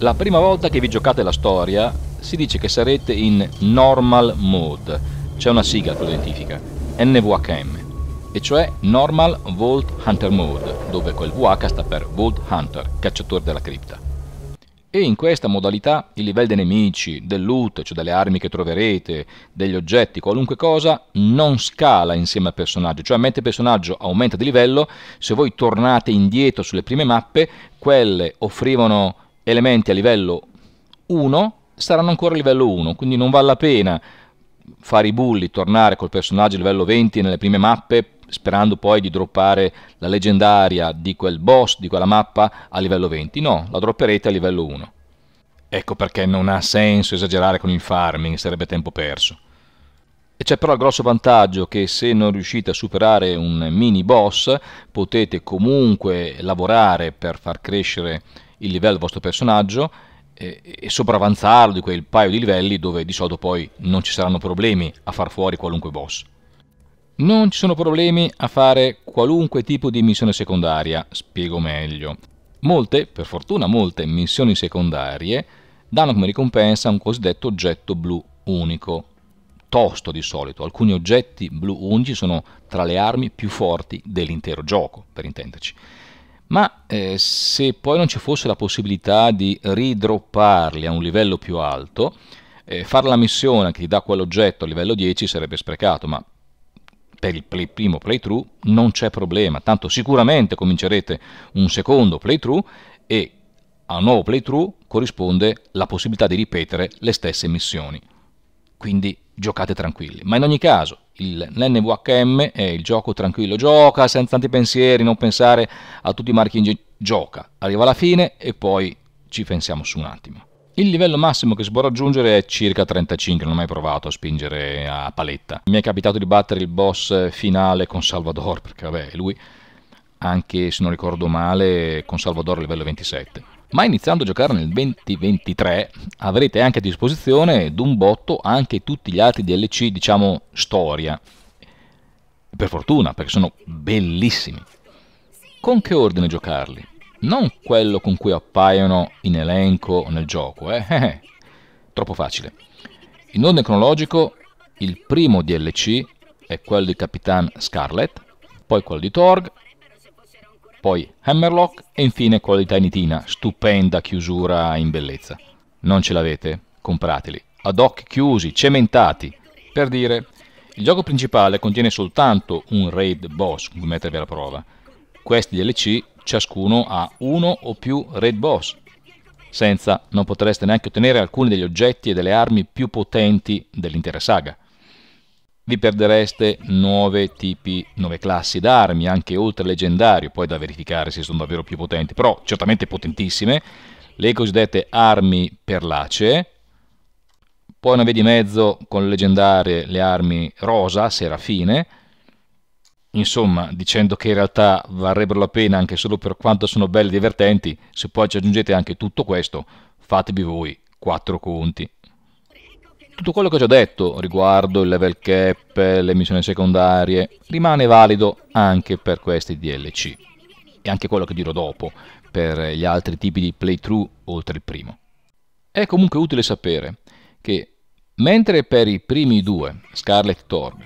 la prima volta che vi giocate la storia si dice che sarete in normal mode, c'è una sigla che lo identifica, NVHM, e cioè normal Vault Hunter mode, dove quel VH sta per Vault Hunter, cacciatore della cripta. E in questa modalità il livello dei nemici, del loot, cioè delle armi che troverete, degli oggetti, qualunque cosa, non scala insieme al personaggio. Cioè mentre il personaggio aumenta di livello, se voi tornate indietro sulle prime mappe, quelle offrivano elementi a livello 1 saranno ancora a livello 1, quindi non vale la pena fare i bulli, tornare col personaggio a livello 20 nelle prime mappe sperando poi di droppare la leggendaria di quel boss, di quella mappa a livello 20, no, la dropperete a livello 1. Ecco perché non ha senso esagerare con il farming, sarebbe tempo perso. E c'è però il grosso vantaggio che se non riuscite a superare un mini boss potete comunque lavorare per far crescere il livello del vostro personaggio e, sopravanzarlo di quel paio di livelli dove di solito poi non ci saranno problemi a far fuori qualunque boss. Non ci sono problemi a fare qualunque tipo di missione secondaria, spiego meglio. Molte, per fortuna molte, missioni secondarie danno come ricompensa un cosiddetto oggetto blu unico, tosto di solito. Alcuni oggetti blu unici sono tra le armi più forti dell'intero gioco, per intenderci ma eh, se poi non ci fosse la possibilità di ridropparli a un livello più alto, eh, fare la missione che ti dà quell'oggetto a livello 10 sarebbe sprecato, ma per il play, primo playthrough non c'è problema, tanto sicuramente comincerete un secondo playthrough e a un nuovo playthrough corrisponde la possibilità di ripetere le stesse missioni. Quindi giocate tranquilli. Ma in ogni caso, il NVHM è il gioco tranquillo, gioca senza tanti pensieri, non pensare a tutti i marchi in giro, gioca, arriva alla fine e poi ci pensiamo su un attimo. Il livello massimo che si può raggiungere è circa 35, non ho mai provato a spingere a paletta. Mi è capitato di battere il boss finale con Salvador, perché vabbè, lui, anche se non ricordo male, con Salvador livello 27 ma iniziando a giocare nel 2023 avrete anche a disposizione d'un botto anche tutti gli altri DLC, diciamo, storia. Per fortuna, perché sono bellissimi. Con che ordine giocarli? Non quello con cui appaiono in elenco nel gioco, eh? eh? Troppo facile. In ordine cronologico, il primo DLC è quello di Capitan Scarlet, poi quello di Torg, poi Hammerlock e infine Qualità in Itina, stupenda chiusura in bellezza. Non ce l'avete? Comprateli. Ad occhi chiusi, cementati. Per dire, il gioco principale contiene soltanto un raid boss, come mettervi alla prova. Questi DLC ciascuno ha uno o più raid boss. Senza non potreste neanche ottenere alcuni degli oggetti e delle armi più potenti dell'intera saga vi perdereste nuove tipi, nuove classi d'armi, anche oltre leggendario, poi da verificare se sono davvero più potenti, però certamente potentissime, le cosiddette armi perlacee, poi una via di mezzo con le leggendarie le armi rosa, serafine, insomma dicendo che in realtà varrebbero la pena anche solo per quanto sono belle e divertenti, se poi ci aggiungete anche tutto questo, fatevi voi quattro conti tutto quello che ho già detto riguardo il level cap, le missioni secondarie, rimane valido anche per questi DLC e anche quello che dirò dopo per gli altri tipi di playthrough oltre il primo. È comunque utile sapere che mentre per i primi due, Scarlet Thorn,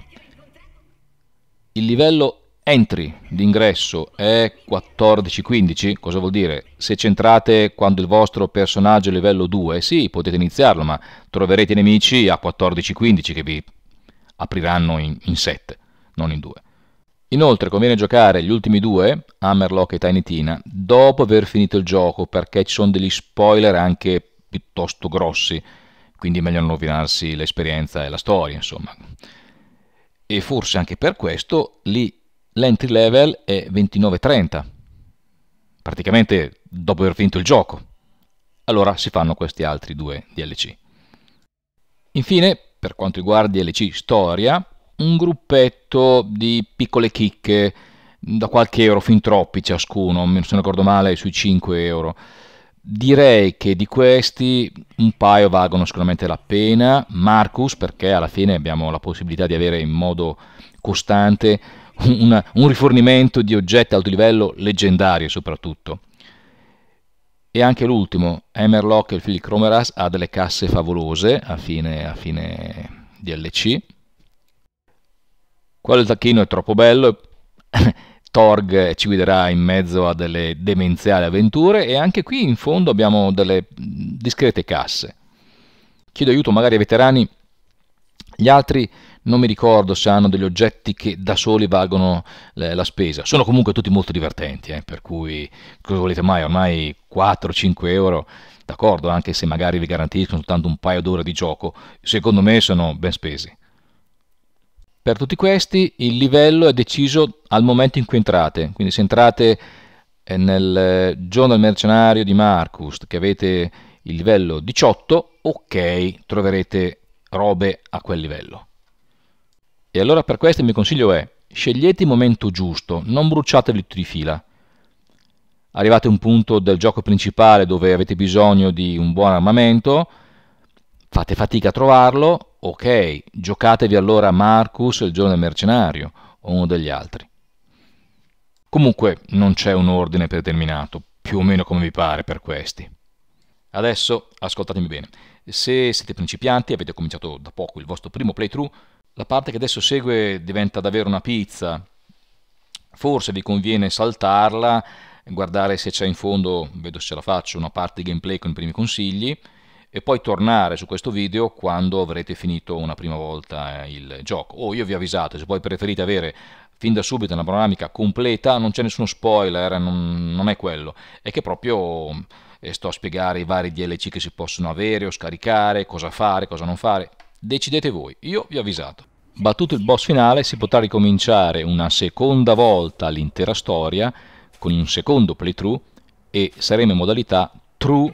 il livello entry d'ingresso è 14-15, cosa vuol dire? Se centrate quando il vostro personaggio è livello 2, sì, potete iniziarlo, ma troverete nemici a 14-15 che vi apriranno in, in 7, non in 2. Inoltre conviene giocare gli ultimi due, Hammerlock e Tiny Tina, dopo aver finito il gioco, perché ci sono degli spoiler anche piuttosto grossi, quindi è meglio non rovinarsi l'esperienza e la storia, insomma. E forse anche per questo li l'entry level è 29,30, praticamente dopo aver finito il gioco. Allora si fanno questi altri due DLC. Infine, per quanto riguarda DLC Storia, un gruppetto di piccole chicche da qualche euro, fin troppi ciascuno, se non ricordo male sui 5 euro. Direi che di questi un paio valgono sicuramente la pena, Marcus perché alla fine abbiamo la possibilità di avere in modo costante una, un rifornimento di oggetti alto livello leggendari soprattutto. E anche l'ultimo, Emerlock e il film Cromeras, ha delle casse favolose a fine, a fine DLC. Quello del tacchino è troppo bello, Torg ci guiderà in mezzo a delle demenziali avventure e anche qui in fondo abbiamo delle discrete casse. Chiedo aiuto magari ai veterani, gli altri non mi ricordo se hanno degli oggetti che da soli valgono la spesa, sono comunque tutti molto divertenti, eh, per cui cosa volete mai, ormai 4-5 euro, d'accordo, anche se magari vi garantiscono soltanto un paio d'ore di gioco, secondo me sono ben spesi. Per tutti questi il livello è deciso al momento in cui entrate, quindi se entrate eh, nel eh, giorno del mercenario di Marcus, che avete il livello 18, ok, troverete robe a quel livello. E allora per questo il mio consiglio è scegliete il momento giusto, non bruciatevi tutti di fila. Arrivate a un punto del gioco principale dove avete bisogno di un buon armamento, fate fatica a trovarlo, ok, giocatevi allora Marcus il giorno del mercenario o uno degli altri. Comunque non c'è un ordine predeterminato, più o meno come vi pare per questi. Adesso ascoltatemi bene, se siete principianti e avete cominciato da poco il vostro primo playthrough, la parte che adesso segue diventa davvero una pizza, forse vi conviene saltarla, guardare se c'è in fondo, vedo se ce la faccio, una parte di gameplay con i primi consigli, e poi tornare su questo video quando avrete finito una prima volta eh, il gioco. O oh, io vi avvisate, se poi preferite avere fin da subito una panoramica completa, non c'è nessuno spoiler, eh, non, non, è quello, è che proprio eh, sto a spiegare i vari DLC che si possono avere o scaricare, cosa fare, cosa non fare, Decidete voi, io vi ho avvisato. Battuto il boss finale si potrà ricominciare una seconda volta l'intera storia con un secondo playthrough e saremo in modalità True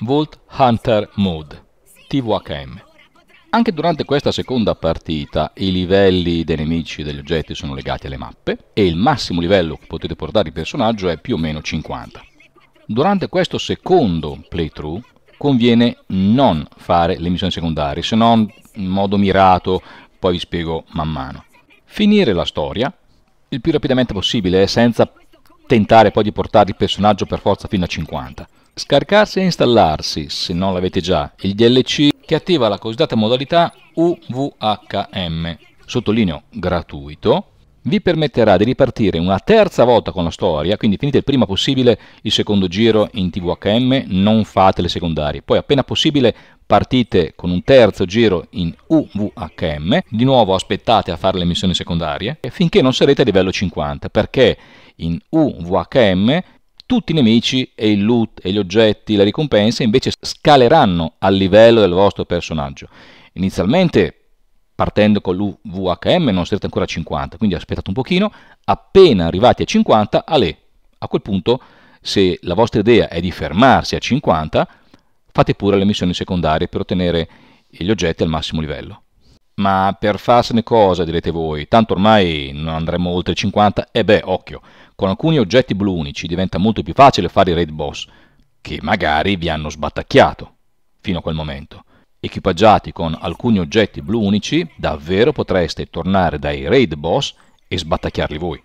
Vault Hunter Mode TVHM. Anche durante questa seconda partita i livelli dei nemici e degli oggetti sono legati alle mappe e il massimo livello che potete portare il personaggio è più o meno 50. Durante questo secondo playthrough conviene non fare le missioni secondarie, se non in modo mirato, poi vi spiego man mano. Finire la storia il più rapidamente possibile, eh, senza tentare poi di portare il personaggio per forza fino a 50. Scaricarsi e installarsi, se non l'avete già, il DLC che attiva la cosiddetta modalità UVHM, sottolineo gratuito, vi permetterà di ripartire una terza volta con la storia, quindi finite il prima possibile il secondo giro in TVHM, non fate le secondarie, poi appena possibile partite con un terzo giro in UVHM, di nuovo aspettate a fare le missioni secondarie, finché non sarete a livello 50, perché in UVHM tutti i nemici e il loot e gli oggetti, la ricompensa invece scaleranno al livello del vostro personaggio. Inizialmente partendo con l'UVHM non si siete ancora a 50, quindi aspettate un pochino, appena arrivati a 50, ale, a quel punto se la vostra idea è di fermarsi a 50, fate pure le missioni secondarie per ottenere gli oggetti al massimo livello. Ma per farsene cosa, direte voi, tanto ormai non andremo oltre 50, e eh beh, occhio, con alcuni oggetti blu unici diventa molto più facile fare i raid boss, che magari vi hanno sbattacchiato fino a quel momento. Equipaggiati con alcuni oggetti blu unici, davvero potreste tornare dai raid boss e sbattacchiarli voi.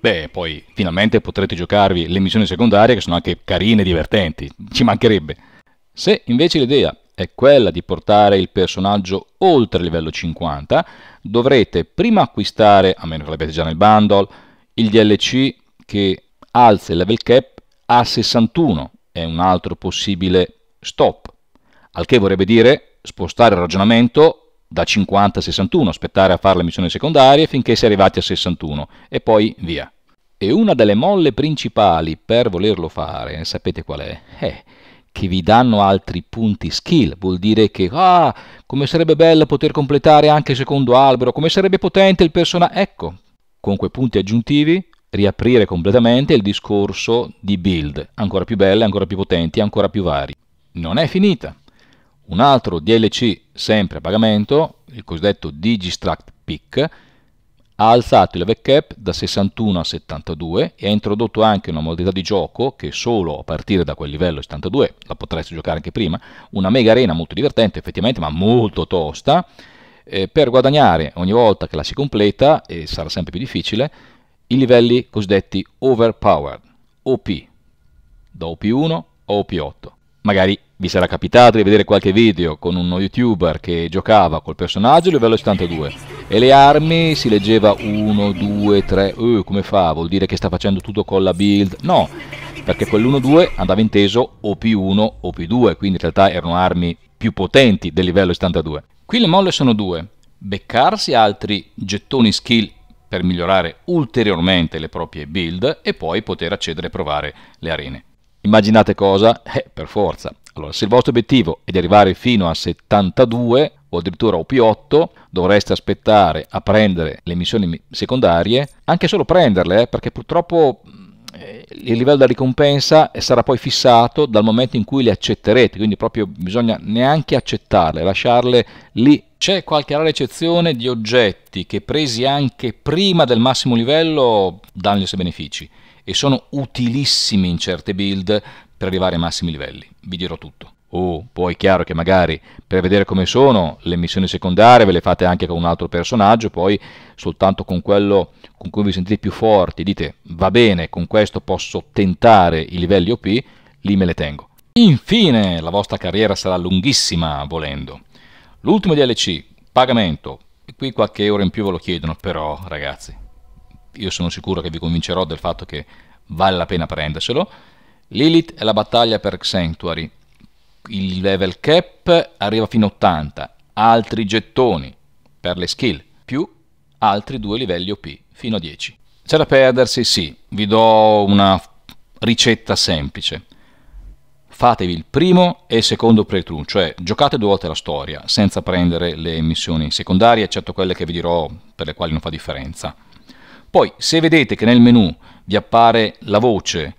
Beh, poi finalmente potrete giocarvi le missioni secondarie che sono anche carine e divertenti, ci mancherebbe. Se invece l'idea è quella di portare il personaggio oltre il livello 50, dovrete prima acquistare, a meno che l'abbiate già nel bundle, il DLC che alza il level cap a 61, è un altro possibile stop al che vorrebbe dire spostare il ragionamento da 50 a 61, aspettare a fare le missioni secondarie finché si è arrivati a 61 e poi via. E una delle molle principali per volerlo fare, sapete qual è? Eh, che vi danno altri punti skill, vuol dire che ah, come sarebbe bello poter completare anche il secondo albero, come sarebbe potente il personaggio, ecco, con quei punti aggiuntivi riaprire completamente il discorso di build, ancora più belle, ancora più potenti, ancora più vari. Non è finita un altro DLC sempre a pagamento, il cosiddetto Digistract Pick, ha alzato il level cap da 61 a 72 e ha introdotto anche una modalità di gioco che solo a partire da quel livello 72, la potreste giocare anche prima, una mega arena molto divertente effettivamente ma molto tosta, eh, per guadagnare ogni volta che la si completa, e sarà sempre più difficile, i livelli cosiddetti overpowered, OP, da OP1 a OP8, magari vi sarà capitato di vedere qualche video con uno youtuber che giocava col personaggio a livello 72 e le armi si leggeva 1, 2, 3, uh, come fa? Vuol dire che sta facendo tutto con la build? No, perché quell'1-2 andava inteso OP1, o p 2 quindi in realtà erano armi più potenti del livello 72. Qui le molle sono due, beccarsi altri gettoni skill per migliorare ulteriormente le proprie build e poi poter accedere e provare le arene. Immaginate cosa? Eh, per forza. Allora, se il vostro obiettivo è di arrivare fino a 72 o addirittura OP8, dovreste aspettare a prendere le missioni secondarie, anche solo prenderle, eh, perché purtroppo eh, il livello della ricompensa sarà poi fissato dal momento in cui le accetterete, quindi proprio bisogna neanche accettarle, lasciarle lì. C'è qualche rara eccezione di oggetti che presi anche prima del massimo livello danno gli stessi benefici e sono utilissimi in certe build per arrivare ai massimi livelli, vi dirò tutto. Oh, poi è chiaro che magari per vedere come sono le missioni secondarie ve le fate anche con un altro personaggio, poi soltanto con quello con cui vi sentite più forti, dite va bene, con questo posso tentare i livelli OP, lì me le tengo. Infine, la vostra carriera sarà lunghissima volendo. L'ultimo DLC, pagamento, e qui qualche ora in più ve lo chiedono, però ragazzi, io sono sicuro che vi convincerò del fatto che vale la pena prenderselo. Lilith è la battaglia per Sanctuary, il level cap arriva fino a 80, altri gettoni per le skill, più altri due livelli OP, fino a 10. C'è da perdersi? Sì, vi do una ricetta semplice. Fatevi il primo e il secondo playthrough, cioè giocate due volte la storia, senza prendere le missioni secondarie, eccetto quelle che vi dirò per le quali non fa differenza. Poi se vedete che nel menu vi appare la voce,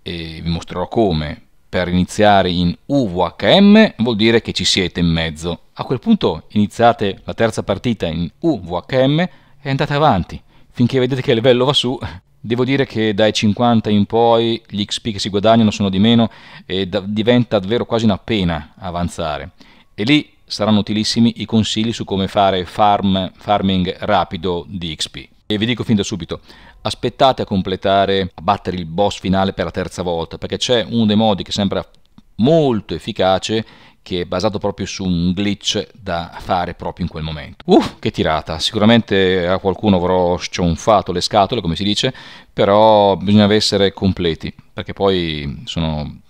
e vi mostrerò come, per iniziare in UVHM vuol dire che ci siete in mezzo. A quel punto iniziate la terza partita in UVHM e andate avanti. Finché vedete che il livello va su, devo dire che dai 50 in poi gli XP che si guadagnano sono di meno e da, diventa davvero quasi una pena avanzare. E lì saranno utilissimi i consigli su come fare farm, farming rapido di XP. E vi dico fin da subito, aspettate a completare, a battere il boss finale per la terza volta, perché c'è uno dei modi che sembra molto efficace che è basato proprio su un glitch da fare proprio in quel momento. Uff, uh, che tirata! Sicuramente a qualcuno avrò scionfato le scatole, come si dice, però bisogna essere completi, perché poi sono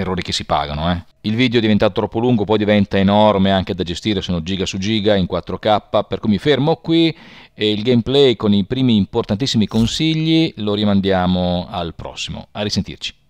errori che si pagano. Eh. Il video è diventato troppo lungo, poi diventa enorme anche da gestire, sono giga su giga in 4K, per cui mi fermo qui e il gameplay con i primi importantissimi consigli lo rimandiamo al prossimo. A risentirci.